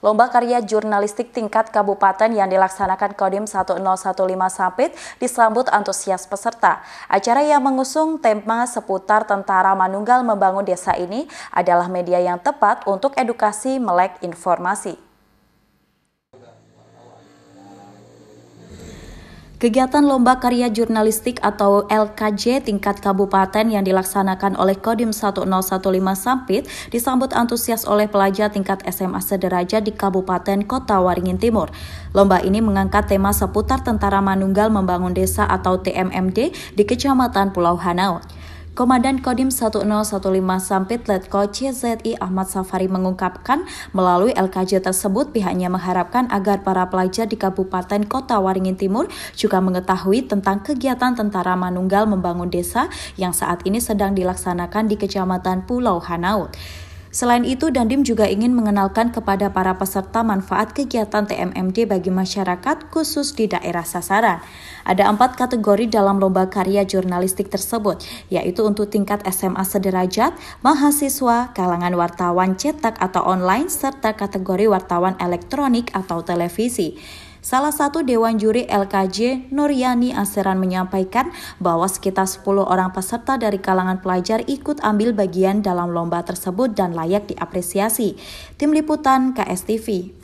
Lomba karya jurnalistik tingkat kabupaten yang dilaksanakan Kodim 1015 Sapit disambut antusias peserta. Acara yang mengusung tema seputar tentara manunggal membangun desa ini adalah media yang tepat untuk edukasi melek informasi. Kegiatan Lomba Karya Jurnalistik atau LKJ tingkat kabupaten yang dilaksanakan oleh Kodim 1015 Sampit disambut antusias oleh pelajar tingkat SMA sederajat di Kabupaten Kota Waringin Timur. Lomba ini mengangkat tema seputar Tentara Manunggal Membangun Desa atau TMMD di Kecamatan Pulau Hanau. Komandan Kodim 1015 Sampit Letko CZI Ahmad Safari mengungkapkan melalui LKJ tersebut pihaknya mengharapkan agar para pelajar di Kabupaten Kota Waringin Timur juga mengetahui tentang kegiatan Tentara Manunggal Membangun Desa yang saat ini sedang dilaksanakan di Kecamatan Pulau Hanaut. Selain itu, Dandim juga ingin mengenalkan kepada para peserta manfaat kegiatan TMMD bagi masyarakat khusus di daerah sasaran. Ada empat kategori dalam lomba karya jurnalistik tersebut, yaitu untuk tingkat SMA sederajat, mahasiswa, kalangan wartawan cetak atau online, serta kategori wartawan elektronik atau televisi. Salah satu Dewan Juri LKJ, Nuryani Aseran menyampaikan bahwa sekitar 10 orang peserta dari kalangan pelajar ikut ambil bagian dalam lomba tersebut dan layak diapresiasi. Tim Liputan KSTV